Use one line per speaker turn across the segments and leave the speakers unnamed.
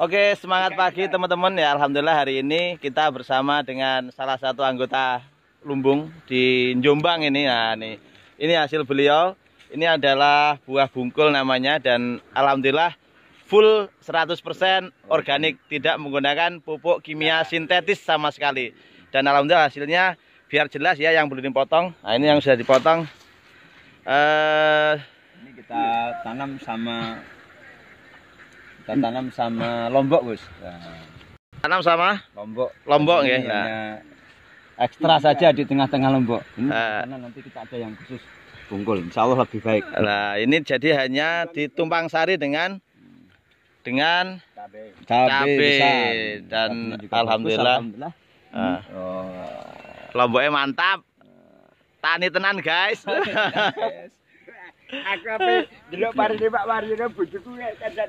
Oke, semangat pagi teman-teman ya. Alhamdulillah hari ini kita bersama dengan salah satu anggota Lumbung di Jombang ini. Nah, ini Ini hasil beliau. Ini adalah buah bungkul namanya dan alhamdulillah full 100% organik, tidak menggunakan pupuk kimia sintetis sama sekali. Dan alhamdulillah hasilnya biar jelas ya yang belum dipotong. Nah, ini yang sudah dipotong. Eh ini kita tanam sama kita tanam sama lombok Gus nah. tanam sama lombok lombok ya nah. ekstra saja ya. di tengah-tengah lombok ini nah. karena nanti kita ada yang khusus Bungkul insya Allah lebih baik nah ini jadi hanya ditumpang sari dengan dengan cabai, cabai, cabai. dan cabai alhamdulillah, alhamdulillah. Uh. Oh. lomboknya mantap tani tenan guys aku apa delok pari nembak pari nembak bujuku ya kan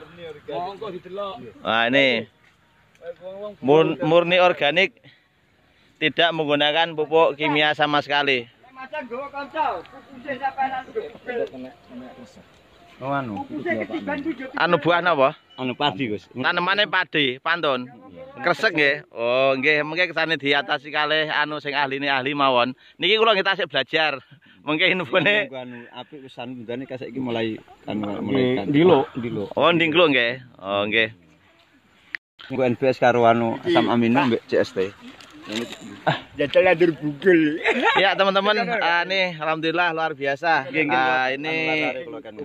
murni organik wah ini murni organik tidak menggunakan pupuk kimia sama sekali macam oh, anu anu buah apa? anu padi gus tanamannya padi pantun kresek nggih oh nggih mengke kesane diatasi kalih anu sing ahli ini ahli mawon niki kula ngetasik belajar mengke infone anu apik wis sandane kasek iki mulai kan mulai kan dilo dilo oh ndinglo nggih oh nggih nggo NBS karo anu asam amino mbek CST Ah, jajal ada Google. Ya teman-teman, uh, ah, nih alhamdulillah luar biasa. Uh, ini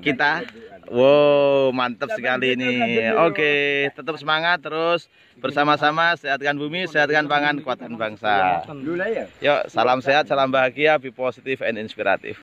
kita, wow mantap sekali ini. Oke, okay, tetap semangat terus bersama-sama sehatkan bumi, sehatkan pangan, kuatkan bangsa. Iya, ya. Yuk, salam sehat, salam bahagia, be positive and inspiratif.